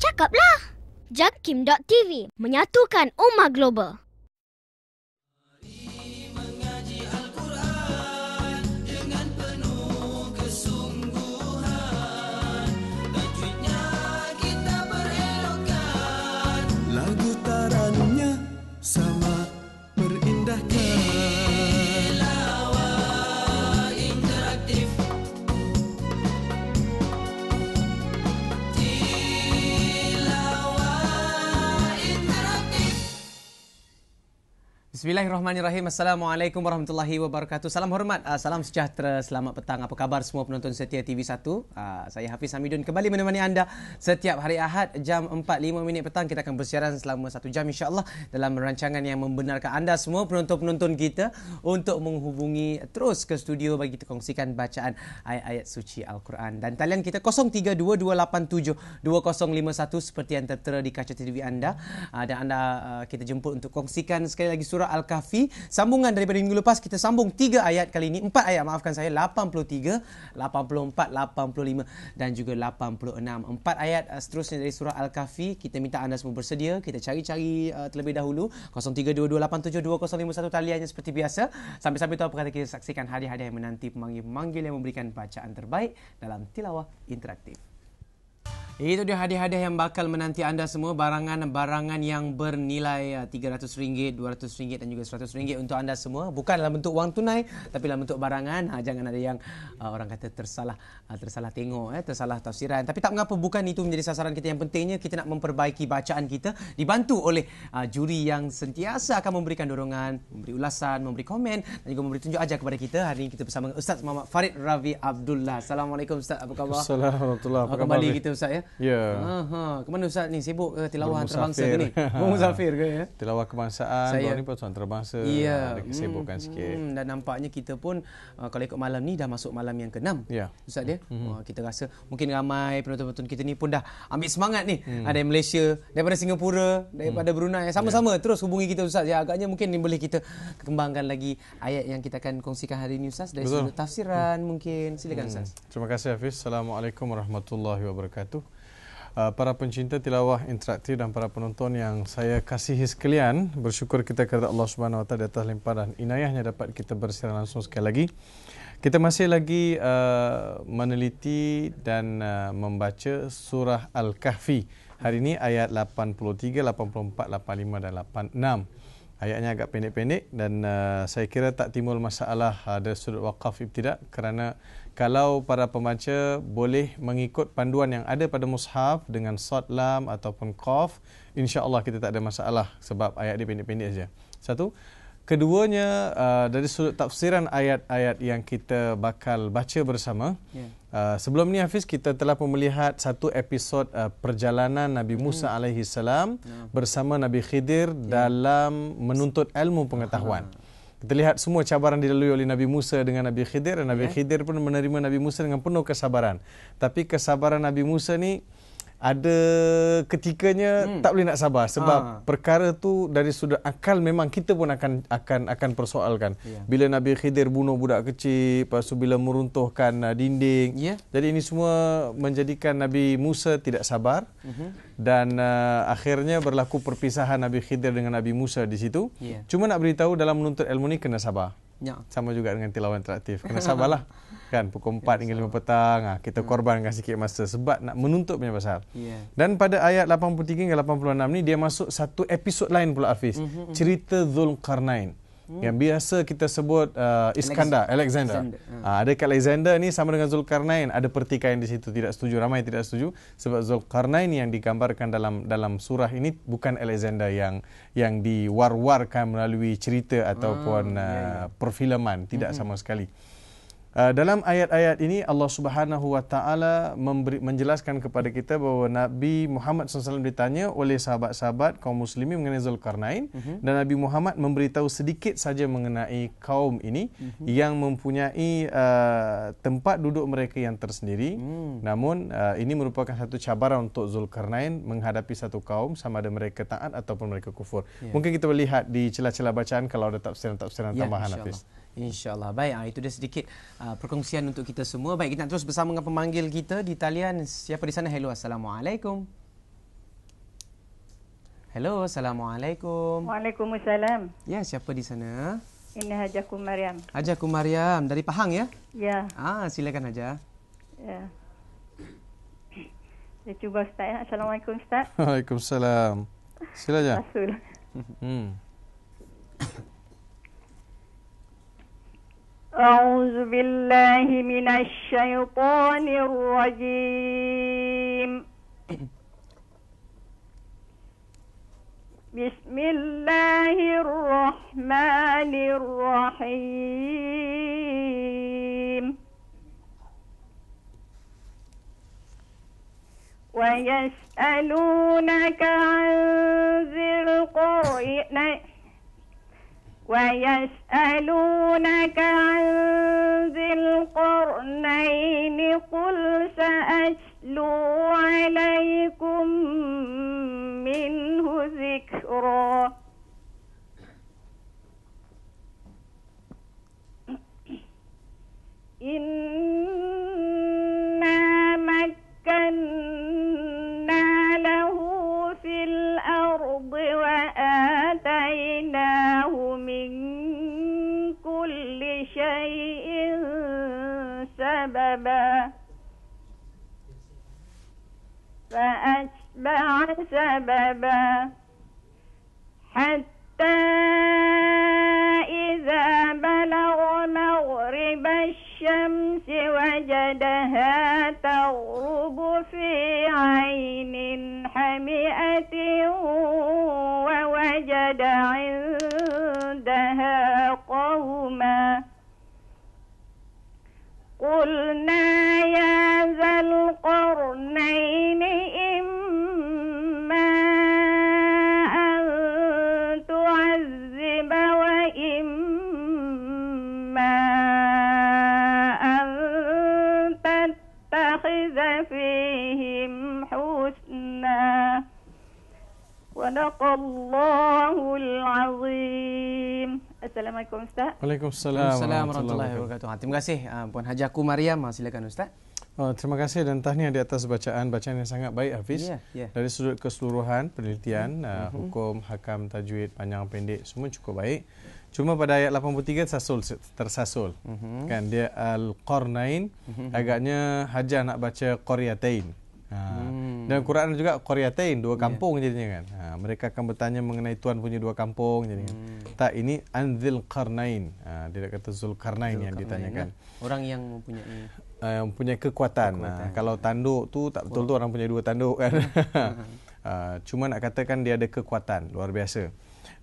Cakaplah. Jakim.tv menyatukan umat global. Bismillahirrahmanirrahim. Assalamualaikum warahmatullahi wabarakatuh. Salam hormat, ah, salam sejahtera, selamat petang. Apa khabar semua penonton setia TV1? Ah, saya Hafiz Hamidun kembali menemani anda setiap hari Ahad jam 4.5 minit petang. Kita akan bersiaran selama satu jam insyaAllah dalam rancangan yang membenarkan anda semua penonton-penonton kita untuk menghubungi terus ke studio bagi kita kongsikan bacaan ayat-ayat suci Al-Quran. Dan talian kita 0322872051 seperti yang tertera di kaca TV anda. Ah, dan anda kita jemput untuk kongsikan sekali lagi surat surah Al-Kahfi. Sambungan daripada minggu lepas, kita sambung tiga ayat kali ini. Empat ayat, maafkan saya. 83, 84, 85 dan juga 86. Empat ayat uh, seterusnya dari surah Al-Kahfi. Kita minta anda semua bersedia. Kita cari-cari uh, terlebih dahulu. 0322872051 taliannya seperti biasa. Sambil-sambil tahu perkara kita saksikan hari-hari yang menanti pemanggil-pemanggil yang memberikan bacaan terbaik dalam tilawah interaktif. Itu dia hadiah-hadiah yang bakal menanti anda semua Barangan-barangan yang bernilai RM300, uh, RM200 dan juga RM100 Untuk anda semua Bukan dalam bentuk wang tunai Tapi dalam bentuk barangan ha, Jangan ada yang uh, orang kata tersalah uh, Tersalah tengok, eh, tersalah tafsiran Tapi tak mengapa bukan itu menjadi sasaran kita Yang pentingnya kita nak memperbaiki bacaan kita Dibantu oleh juri yang sentiasa akan memberikan dorongan Memberi ulasan, memberi komen Dan juga memberi tunjuk ajar kepada kita Hari ini kita bersama Ustaz Muhammad Farid Ravi Abdullah Assalamualaikum Ustaz, apa khabar? Assalamualaikum Ustaz, apa khabar? Kembali kita Ustaz ya Ya. Ha, Kemana Ustaz ni? Sibuk ke tilawah antarabangsa ke ni? Bermuzafir ke ya? Tilawah kebangsaan. Saya. Ni pun antarabangsa. Ya. Ada kesibukan hmm. sikit. Hmm. Dan nampaknya kita pun uh, kalau ikut malam ni dah masuk malam yang keenam. 6 Ya. Ustaz dia. Ya? Hmm. Uh, kita rasa mungkin ramai penonton-penonton kita ni pun dah ambil semangat ni. Hmm. Ada Malaysia, daripada Singapura, daripada hmm. Brunei. Sama-sama ya. terus hubungi kita Ustaz. Ya, agaknya mungkin ni boleh kita kembangkan lagi ayat yang kita akan kongsikan hari ini Ustaz. Dari sudut tafsiran hmm. mungkin. Silakan hmm. Ustaz. Terima kasih Hafiz. Assalamualaikum warahmatullahi wabarakatuh. Uh, para pencinta tilawah interaktif dan para penonton yang saya kasihi sekalian. Bersyukur kita kepada Allah Subhanahu Wa Taala atas limpahan inayahnya dapat kita bersiaran langsung sekali lagi. Kita masih lagi uh, meneliti dan uh, membaca surah Al-Kahfi. Hari ini ayat 83, 84, 85 dan 86 ayatnya agak pendek-pendek dan uh, saya kira tak timbul masalah uh, dari sudut wakaf ibtidak kerana kalau para pembaca boleh mengikut panduan yang ada pada mushaf dengan sod lam ataupun qaf insyaallah kita tak ada masalah sebab ayat dia pendek-pendek saja satu Keduanya uh, dari sudut tafsiran ayat-ayat yang kita bakal baca bersama. Yeah. Uh, sebelum ni Hafiz kita telah pun melihat satu episod uh, perjalanan Nabi hmm. Musa mm. alaihi salam yeah. bersama Nabi Khidir yeah. dalam menuntut ilmu pengetahuan. Aha. Kita lihat semua cabaran dilalui oleh Nabi Musa dengan Nabi Khidir dan Nabi yeah. Khidir pun menerima Nabi Musa dengan penuh kesabaran. Tapi kesabaran Nabi Musa ni ada ketikanya hmm. tak boleh nak sabar sebab ha. perkara tu dari sudut akal memang kita pun akan akan akan persoalkan yeah. bila Nabi Khidir bunuh budak kecil lepas tu bila meruntuhkan uh, dinding yeah. jadi ini semua menjadikan Nabi Musa tidak sabar mm-hmm. dan uh, akhirnya berlaku perpisahan Nabi Khidir dengan Nabi Musa di situ yeah. cuma nak beritahu dalam menuntut ilmu ni kena sabar Ya. Sama juga dengan tilawan interaktif. Kena sabarlah. kan pukul 4 ya, hingga 5 petang ah kita hmm. korbankan sikit masa sebab nak menuntut punya pasal. Yeah. Dan pada ayat 83 hingga 86 ni dia masuk satu episod lain pula Hafiz. Mm-hmm. Cerita Zulkarnain. mm hmm. yang biasa kita sebut uh, Iskandar Alexander. Alexander. Uh, ada kat Alexander ni sama dengan Zulkarnain ada pertikaian di situ tidak setuju ramai tidak setuju sebab Zulkarnain yang digambarkan dalam dalam surah ini bukan Alexander yang yang diwar-warkan melalui cerita ah, ataupun hmm. uh, perfilman tidak hmm. sama sekali. Uh, dalam ayat-ayat ini Allah Subhanahu wa taala menjelaskan kepada kita bahawa Nabi Muhammad SAW ditanya oleh sahabat-sahabat kaum muslimin mengenai Zulkarnain mm-hmm. dan Nabi Muhammad memberitahu sedikit saja mengenai kaum ini mm-hmm. yang mempunyai uh, tempat duduk mereka yang tersendiri. Mm. Namun uh, ini merupakan satu cabaran untuk Zulkarnain menghadapi satu kaum sama ada mereka taat ataupun mereka kufur. Yeah. Mungkin kita boleh lihat di celah-celah bacaan kalau ada tafsiran-tafsiran ya, tambahan yeah, Hafiz. InsyaAllah. Baik, ah, itu dia sedikit ah, perkongsian untuk kita semua. Baik, kita terus bersama dengan pemanggil kita di talian. Siapa di sana? Hello, Assalamualaikum. Hello, Assalamualaikum. Waalaikumsalam. Ya, siapa di sana? Ini Hajar Mariam. Hajar Mariam, dari Pahang ya? Ya. Ah, silakan Hajah. Ya. Saya cuba Ustaz ya. Assalamualaikum Ustaz. Waalaikumsalam. Sila je. Rasul. Hmm. أعوذ بالله من الشيطان الرجيم بسم الله الرحمن الرحيم ويسألونك عن ذي القرنين ويسألونك عن ذي القرنين قل سأتلو عليكم منه ذكرًا شيء سببا فأتبع سببا حتى إذا بلغ مغرب الشمس وجدها تغرب Sadaqallahul Azim. Assalamualaikum Ustaz. Waalaikumsalam. Assalamualaikum warahmatullahi wabarakatuh. Ah, terima kasih ah, Puan Haji Aku Mariam. Ah, silakan Ustaz. Oh, terima kasih dan tahniah di atas bacaan bacaan yang sangat baik Hafiz. Yeah, yeah. Dari sudut keseluruhan penelitian mm-hmm. uh, hukum, hakam, tajwid, panjang pendek semua cukup baik. Cuma pada ayat 83 sasul tersasul. Mm-hmm. Kan dia al-qarnain mm-hmm. agaknya Haja nak baca qaryatain. Ha. Mm. Dan Quran juga qaryatain dua kampung yeah. jadinya kan mereka akan bertanya mengenai tuan punya dua kampung jadi kan. hmm. tak ini anzil karnain ha, ah, dia kata zulkarnain yang ditanyakan lah. orang yang mempunyai ah, yang punya kekuatan. kekuatan. Ha, kalau tanduk tu tak betul tu orang punya dua tanduk kan. ha, cuma nak katakan dia ada kekuatan luar biasa.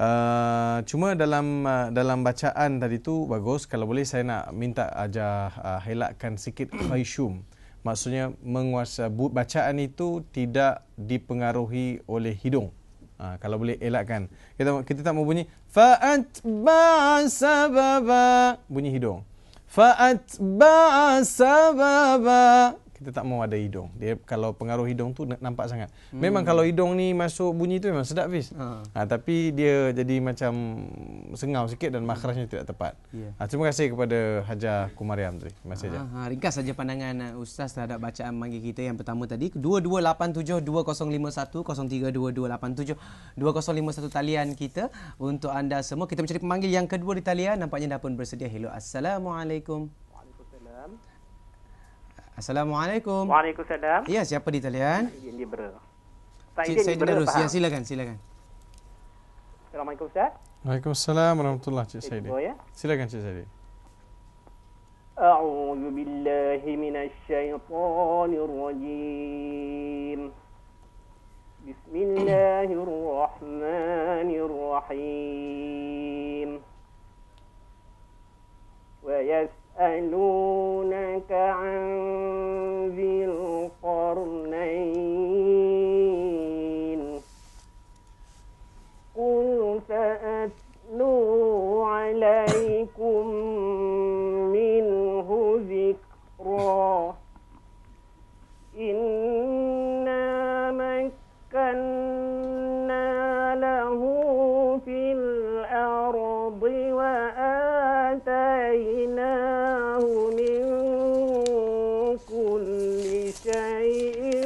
Uh, cuma dalam uh, dalam bacaan tadi tu bagus kalau boleh saya nak minta aja uh, helakkan sikit khayshum. Maksudnya menguasai bacaan itu tidak dipengaruhi oleh hidung. Ha, kalau boleh elakkan. Kita, kita tak mau bunyi. Fa'atba'a sababa. Bunyi hidung. Fa'atba'a sababa kita tak mau ada hidung. Dia kalau pengaruh hidung tu nampak sangat. Hmm. Memang kalau hidung ni masuk bunyi tu memang sedap fis. Ha. ha tapi dia jadi macam sengau sikit dan makhrajnya tidak tepat. Yeah. Ha terima kasih kepada Hajar Kumariam tadi. Terima kasih. Ha, ha ringkas saja pandangan uh, ustaz terhadap bacaan manggil kita yang pertama tadi 22870251032287 talian kita untuk anda semua. Kita mencari pemanggil yang kedua di talian nampaknya dah pun bersedia. Hello assalamualaikum. Assalamualaikum. Waalaikumsalam. Ya, siapa di talian? Ya, Libra. Saya, saya Libra. Ya, silakan, silakan. Assalamualaikum, Ustaz. Waalaikumsalam warahmatullahi Cik Saidi. Ya? Silakan, Cik Saidi. A'udzu billahi minasyaitonir Bismillahirrahmanirrahim. العالمين